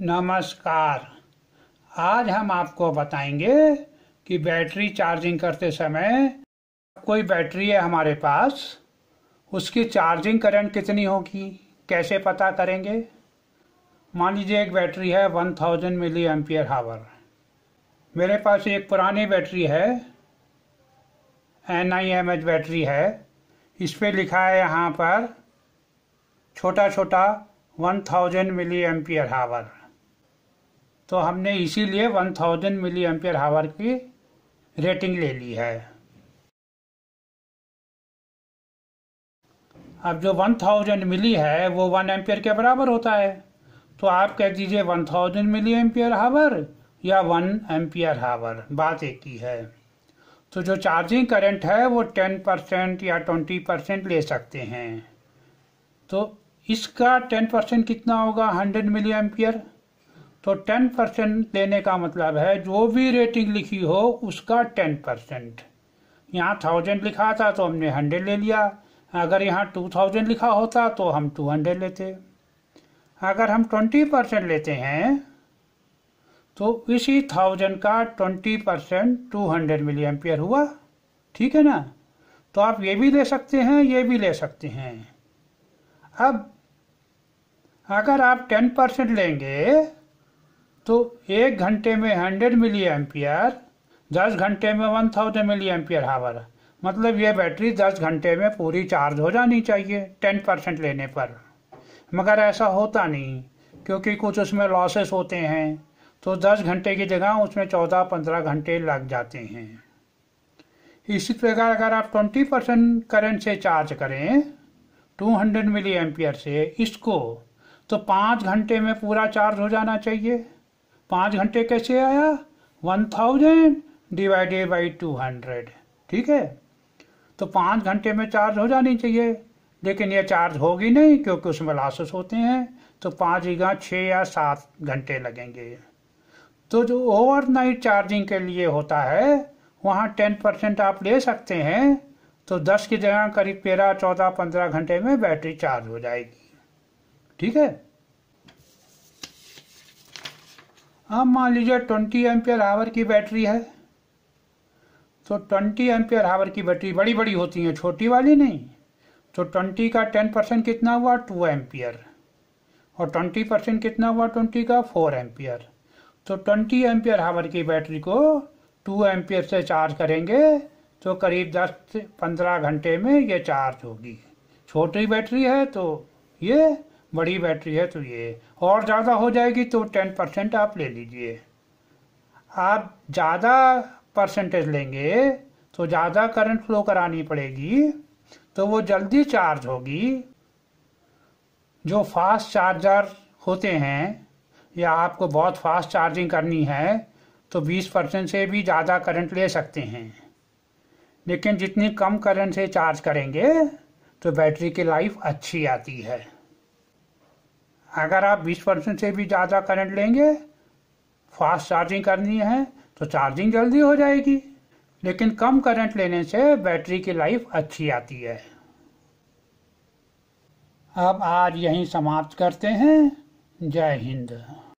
नमस्कार आज हम आपको बताएंगे कि बैटरी चार्जिंग करते समय कोई बैटरी है हमारे पास उसकी चार्जिंग करंट कितनी होगी कैसे पता करेंगे मान लीजिए एक बैटरी है 1000 थाउजेंड मिली एम्पियर हावर मेरे पास एक पुरानी बैटरी है N I M H battery है इस पर लिखा है यहाँ पर छोटा छोटा 1000 थाउजेंड मिली एम्पियर हावर तो हमने इसीलिए 1000 थाउजेंड मिली एम्पियर हावर की रेटिंग ले ली है अब जो 1000 मिली है वो 1 एम्पियर के बराबर होता है तो आप कह दीजिए 1000 मिली एम्पियर हावर या 1 एम्पियर हावर बात एक ही है तो जो चार्जिंग करंट है वो 10 परसेंट या 20 परसेंट ले सकते हैं तो इसका 10 परसेंट कितना होगा 100 मिली एम्पियर तो टेन परसेंट देने का मतलब है जो भी रेटिंग लिखी हो उसका टेन परसेंट यहाँ थाउजेंड लिखा था तो हमने हंड्रेड ले लिया अगर यहाँ टू थाउजेंड लिखा होता तो हम टू हंड्रेड लेते अगर हम ट्वेंटी परसेंट लेते हैं तो इसी थाउजेंड का twenty percent two hundred milliampere हुआ ठीक है ना तो आप ये भी ले सकते हैं ये भी ले सकते हैं अब अगर आप टेन परसेंट लेंगे तो एक घंटे में हंड्रेड मिली एम्पियर दस घंटे में one thousand milliampere hour मतलब यह बैटरी दस घंटे में पूरी चार्ज हो जानी चाहिए टेन परसेंट लेने पर मगर ऐसा होता नहीं क्योंकि कुछ उसमें लॉसेस होते हैं तो दस घंटे की जगह उसमें चौदह पंद्रह घंटे लग जाते हैं इसी प्रकार अगर आप ट्वेंटी परसेंट करेंट से चार्ज करें टू हंड्रेड मिली एम्पियर से इसको तो पाँच घंटे में पूरा चार्ज हो जाना चाहिए पाँच घंटे कैसे आया one thousand divided by two hundred ठीक है तो पाँच घंटे में चार्ज हो जानी चाहिए लेकिन ये चार्ज होगी नहीं क्योंकि उसमें लासेस होते हैं तो पाँच जगह छः या सात घंटे लगेंगे तो जो ओवरनाइट चार्जिंग के लिए होता है वहाँ टेन परसेंट आप ले सकते हैं तो दस की जगह करीब तेरह चौदह पंद्रह घंटे में बैटरी चार्ज हो जाएगी ठीक है अब मान लीजिए ट्वेंटी एम्पियर आवर की बैटरी है तो ट्वेंटी एम्पियर आवर की बैटरी बड़ी बड़ी होती हैं छोटी वाली नहीं तो ट्वेंटी का टेन परसेंट कितना हुआ टू एम्पियर और ट्वेंटी परसेंट कितना हुआ ट्वेंटी का फोर एम्पियर तो ट्वेंटी एम्पियर आवर की बैटरी को टू एम्पियर से चार्ज करेंगे तो करीब दस से पंद्रह घंटे में ये चार्ज होगी छोटी बैटरी है तो ये बड़ी बैटरी है तो ये और ज़्यादा हो जाएगी तो टेन परसेंट आप ले लीजिए आप ज़्यादा परसेंटेज लेंगे तो ज़्यादा करंट फ्लो करानी पड़ेगी तो वो जल्दी चार्ज होगी जो फास्ट चार्जर होते हैं या आपको बहुत फास्ट चार्जिंग करनी है तो 20 परसेंट से भी ज़्यादा करंट ले सकते हैं लेकिन जितनी कम करंट से चार्ज करेंगे तो बैटरी की लाइफ अच्छी आती है अगर आप 20 परसेंट से भी ज़्यादा करंट लेंगे फास्ट चार्जिंग करनी है तो चार्जिंग जल्दी हो जाएगी लेकिन कम करंट लेने से बैटरी की लाइफ अच्छी आती है अब आज यहीं समाप्त करते हैं जय हिंद